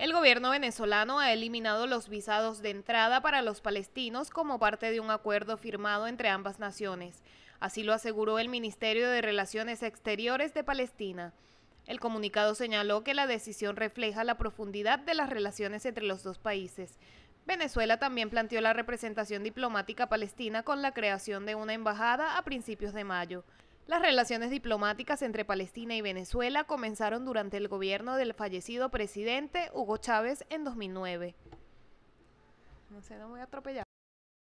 El gobierno venezolano ha eliminado los visados de entrada para los palestinos como parte de un acuerdo firmado entre ambas naciones. Así lo aseguró el Ministerio de Relaciones Exteriores de Palestina. El comunicado señaló que la decisión refleja la profundidad de las relaciones entre los dos países. Venezuela también planteó la representación diplomática palestina con la creación de una embajada a principios de mayo. Las relaciones diplomáticas entre Palestina y Venezuela comenzaron durante el gobierno del fallecido presidente Hugo Chávez en 2009. No sé, no atropellar.